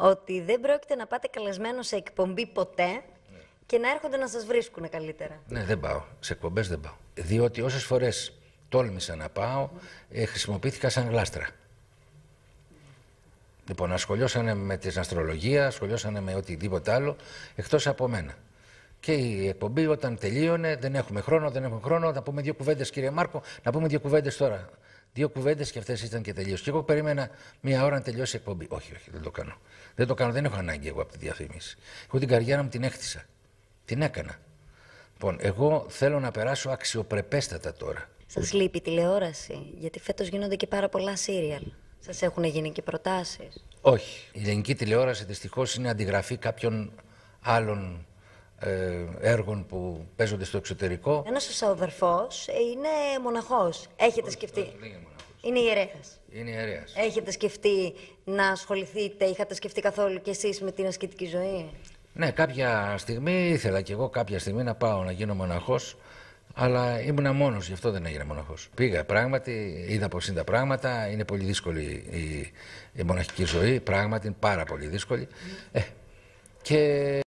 ότι δεν πρόκειται να πάτε καλεσμένο σε εκπομπή ποτέ και να έρχονται να σας βρίσκουν καλύτερα. Ναι, δεν πάω. Σε εκπομπές δεν πάω. Διότι όσες φορές τόλμησα να πάω, ε, χρησιμοποιήθηκα σαν γλάστρα. Λοιπόν, ασχολιώσανε με την αστρολογία, ασχολιώσανε με οτιδήποτε άλλο, εκτός από μένα. Και η εκπομπή όταν τελείωνε, δεν έχουμε χρόνο, δεν έχουμε χρόνο, να πούμε δύο κουβέντες, κύριε Μάρκο, να πούμε δύο κουβέντες τώρα. Δύο κουβέντες και αυτές ήταν και τελείως. Και εγώ περίμενα μία ώρα να τελειώσει η εκπομπή. Όχι, όχι, δεν το κάνω. Δεν το κάνω, δεν έχω ανάγκη εγώ από τη διαφήμιση. Εγώ την καριέρα μου την έκτισα. Την έκανα. Λοιπόν, εγώ θέλω να περάσω αξιοπρεπέστατα τώρα. Σας λείπει τηλεόραση, γιατί φέτος γίνονται και πάρα πολλά σύριαλ. Σας έχουν γίνει και προτάσεις. Όχι. Η ελληνική τηλεόραση δυστυχώς είναι αντιγραφή κάποιων άλλων ε, έργων που παίζονται στο εξωτερικό. Ένας σας αδερφός ε, είναι μοναχός. Έχετε σκεφτεί. Ναι, είναι ιερέα. ιερέας. Έχετε σκεφτεί να ασχοληθείτε, είχατε σκεφτεί καθόλου κι εσείς με την ασκητική ζωή. Ναι, κάποια στιγμή ήθελα κι εγώ κάποια στιγμή να πάω να γίνω μοναχός. Αλλά ήμουν μόνος, γι' αυτό δεν έγινε μοναχός. Πήγα πράγματι, είδα πώς είναι τα πράγματα. Είναι πολύ δύσκολη η, μοναχική ζωή. Πράγματι, είναι πάρα πολύ δύσκολη. Ε, και